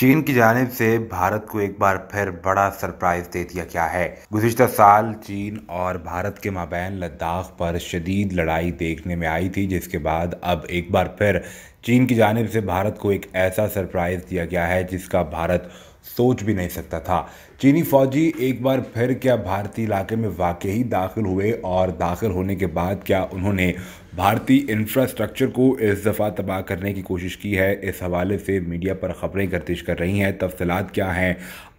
चीन की जानब से भारत को एक बार फिर बड़ा सरप्राइज दे दिया गया है गुजशत साल चीन और भारत के माबैन लद्दाख पर शदीद लड़ाई देखने में आई थी जिसके बाद अब एक बार फिर चीन की जानब से भारत को एक ऐसा सरप्राइज़ दिया गया है जिसका भारत सोच भी नहीं सकता था चीनी फौजी एक बार फिर क्या भारतीय इलाके में वाकई दाखिल हुए और दाखिल होने के बाद क्या उन्होंने भारतीय इंफ्रास्ट्रक्चर को इस दफ़ा तबाह करने की कोशिश की है इस हवाले से मीडिया पर ख़बरें गर्दिश कर रही हैं तफसलत क्या हैं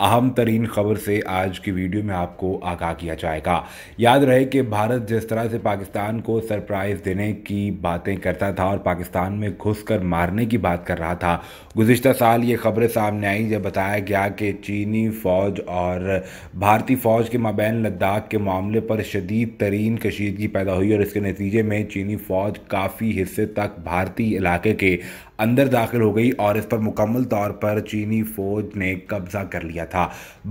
अहम तरीन खबर से आज की वीडियो में आपको आगाह किया जाएगा याद रहे कि भारत जिस तरह से पाकिस्तान को सरप्राइज़ देने की बातें करता था और पाकिस्तान में घुस कर कर मारने की बात कर रहा था गुजशत साल ये खबरें सामने आई जब बताया गया कि चीनी फ़ौज और भारतीय फ़ौज के माबैन लद्दाख के मामले पर शदीद तरीन कशीदगी पैदा हुई और इसके नतीजे में चीनी फ़ौज काफ़ी हिस्से तक भारतीय इलाके के अंदर दाखिल हो गई और इस पर मुकम्मल तौर पर चीनी फ़ौज ने कब्ज़ा कर लिया था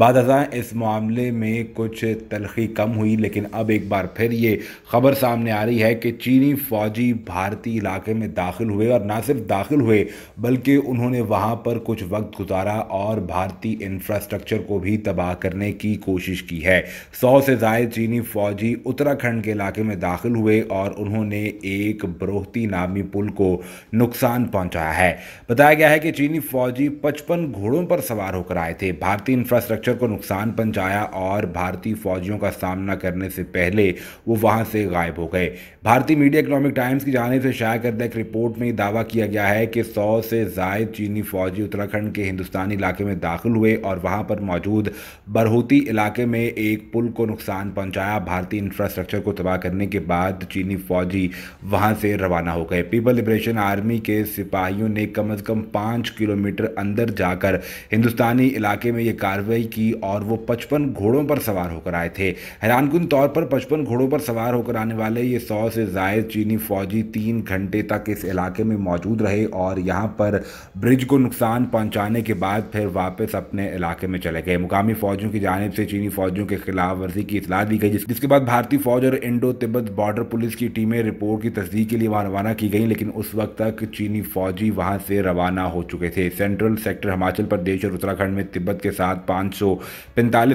बाद इस मामले में कुछ तलखी कम हुई लेकिन अब एक बार फिर ये खबर सामने आ रही है कि चीनी फ़ौजी भारतीय इलाके में दाखिल हुए और ना सिर्फ सिर्फ दाखिल हुए बल्कि उन्होंने वहाँ पर कुछ वक्त गुजारा और भारतीय इंफ्रास्ट्रक्चर को भी तबाह करने की कोशिश की है सौ से जायद चीनी फौजी उत्तराखंड के इलाके में दाखिल हुए और उन्होंने एक बरोहती नामी पुल को नुकसान पहुंचाया है बताया गया है कि चीनी फौजी पचपन घोड़ों पर सवार होकर आए थे भारतीय इंफ्रास्ट्रक्चर को नुकसान पहुंचाया और भारतीय फौजियों का सामना करने से पहले वो वहाँ से गायब हो गए भारतीय मीडिया इकोनॉमिक टाइम्स की जाने से शाया एक रिपोर्ट में दावा किया दिया गया है कि सौ से जायद चीनी फौजी उत्तराखंड के हिंदुस्तानी इलाके में दाखिल हुए और वहां पर मौजूद बरहूती इलाके में एक पुल को नुकसान पहुंचाया भारतीय इंफ्रास्ट्रक्चर को तबाह करने के बाद चीनी फौजी वहां से रवाना हो गए पीपल लिबरेशन आर्मी के सिपाहियों ने कम अज़ कम पाँच किलोमीटर अंदर जाकर हिंदुस्तानी इलाके में यह कार्रवाई की और वो पचपन घोड़ों पर सवार होकर आए थे हैरानकुन तौर पर पचपन घोड़ों पर सवार होकर आने वाले ये सौ से जायद चीनी फौजी तीन घंटे तक इस इलाके में मौजूद मौजूद रहे और यहाँ पर ब्रिज को नुकसान पहुँचाने के बाद फिर वापस अपने इलाके में चले गए मुकामी फौजों की जानब से चीनी फौजों के खिलाफ वर्जी की इतला दी गई जिसके बाद भारतीय फौज और इंडो तिब्बत बॉर्डर पुलिस की टीमें रिपोर्ट की तस्दीक के लिए वहाँ रवाना की गई लेकिन उस वक्त तक चीनी फौजी वहाँ से रवाना हो चुके थे सेंट्रल सेक्टर हिमाचल प्रदेश और उत्तराखंड में तिब्बत के साथ पाँच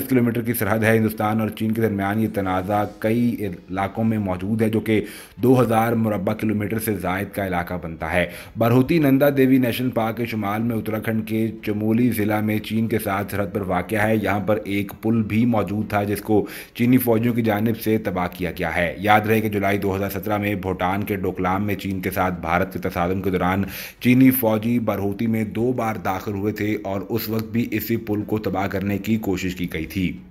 किलोमीटर की सरहद है हिंदुस्तान और चीन के दरमियान ये तनाज़ा कई इलाकों में मौजूद है जो कि 2000 मुरबा किलोमीटर से जायद का इलाका बनता है बारहूती नंदा देवी नेशनल पार्क के शुमाल में उत्तराखंड के चमोली ज़िला में चीन के साथ सरहद पर वाक़ है यहाँ पर एक पुल भी मौजूद था जिसको चीनी फौजियों की जानब से तबाह किया गया है याद रहे कि जुलाई 2017 में भूटान के डोकलाम में चीन के साथ भारत के तसादम के दौरान चीनी फौजी बरहूती में दो बार दाखिल हुए थे और उस वक्त भी इसी पुल को तबाह करने की कोशिश की गई थी